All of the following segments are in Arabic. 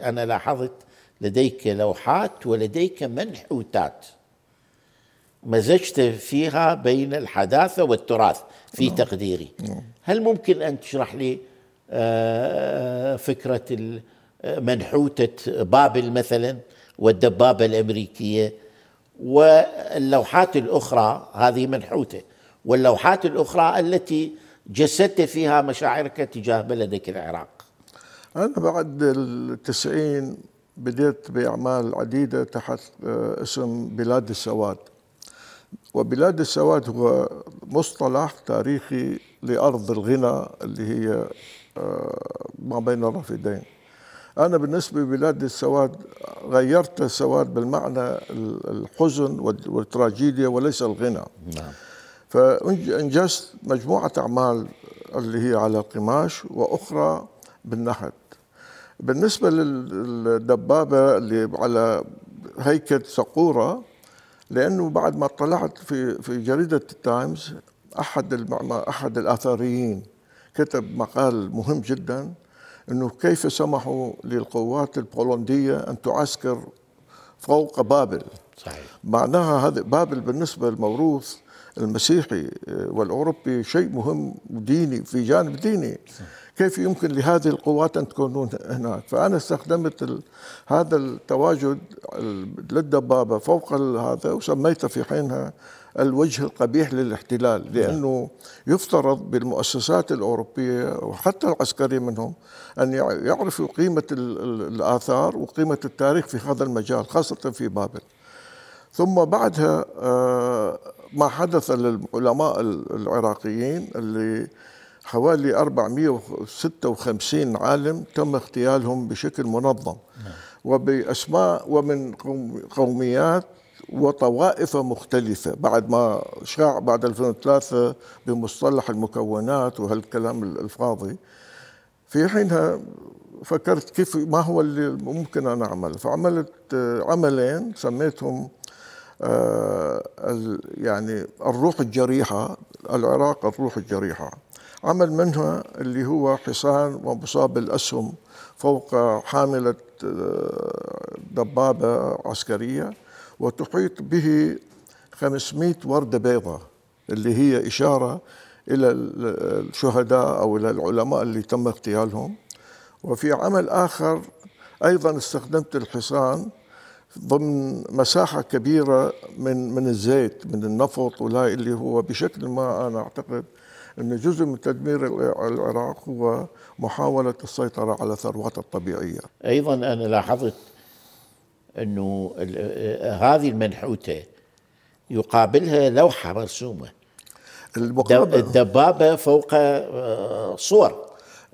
أنا لاحظت لديك لوحات ولديك منحوتات مزجت فيها بين الحداثة والتراث في نعم. تقديري نعم. هل ممكن أن تشرح لي آه، فكرة منحوتة بابل مثلا والدبابة الأمريكية واللوحات الأخرى هذه منحوتة واللوحات الأخرى التي جسدت فيها مشاعرك تجاه بلدك العراق أنا بعد التسعين بديت بأعمال عديدة تحت آه، اسم بلاد السواد وبلاد السواد هو مصطلح تاريخي لأرض الغنى اللي هي آه، ما بين الرافدين أنا بالنسبة لبلاد السواد غيرت السواد بالمعنى الحزن والتراجيديا وليس الغنى نعم. فأنجزت مجموعة أعمال اللي هي على القماش وأخرى بالنحت بالنسبة للدبابة اللي على هيكل صقورة لأنه بعد ما اطلعت في في جريدة التايمز أحد أحد الآثاريين كتب مقال مهم جدا أنه كيف سمحوا للقوات البولندية أن تعسكر فوق بابل صحيح. معناها هذا بابل بالنسبة للموروث المسيحي آه، والأوروبي شيء مهم وديني في جانب ديني صحيح. كيف يمكن لهذه القوات أن تكون هناك فأنا استخدمت ال... هذا التواجد للدبابة فوق هذا وسميته في حينها الوجه القبيح للاحتلال نعم. لأنه يفترض بالمؤسسات الأوروبية وحتى العسكرية منهم أن يعرفوا قيمة الآثار وقيمة التاريخ في هذا المجال خاصة في بابل ثم بعدها آه، ما حدث للعلماء العراقيين اللي حوالي 456 عالم تم اغتيالهم بشكل منظم نعم. وبأسماء ومن قوميات وطوائف مختلفة بعد ما شاع بعد 2003 بمصطلح المكونات وهالكلام الفاضي في حينها فكرت كيف ما هو اللي ممكن أنا أعمل فعملت آه، عملين سميتهم آه، يعني الروح الجريحة العراق الروح الجريحة عمل منها اللي هو حصان ومصاب بالأسهم فوق حاملة آه، دبابة عسكرية وتحيط به 500 وردة بيضاء اللي هي إشارة إلى آه، الشهداء أو إلى العلماء اللي تم اغتيالهم وفي عمل آخر أيضا استخدمت الحصان ضمن مساحة كبيرة من من الزيت من النفط ولا اللي هو بشكل ما أنا أعتقد أن جزء من تدمير العراق هو محاولة السيطرة على ثروات الطبيعية أيضا أنا لاحظت أنه هذه المنحوتة يقابلها لوحة مرسومة الدبابة فوق آه، صور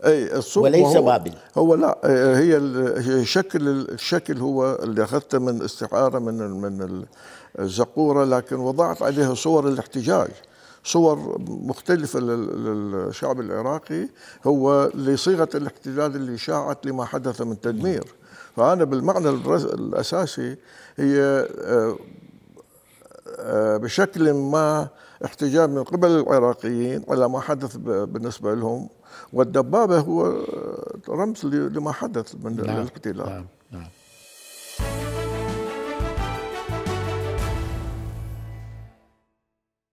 اي الصور وليس بابل هو لا آه، هي الشكل الشكل هو اللي اخذته من استعاره من من الزقوره لكن وضعت عليها صور الاحتجاج صور مختلفة للشعب العراقي هو لصيغة الاحتلال اللي شاعت لما حدث من تدمير فأنا بالمعنى الأساسي هي آه، آه، بشكل ما احتجاج من قبل العراقيين على ما حدث بالنسبة لهم والدبابة هو آه، رمز لما حدث من نعم الاحتلال نعم نعم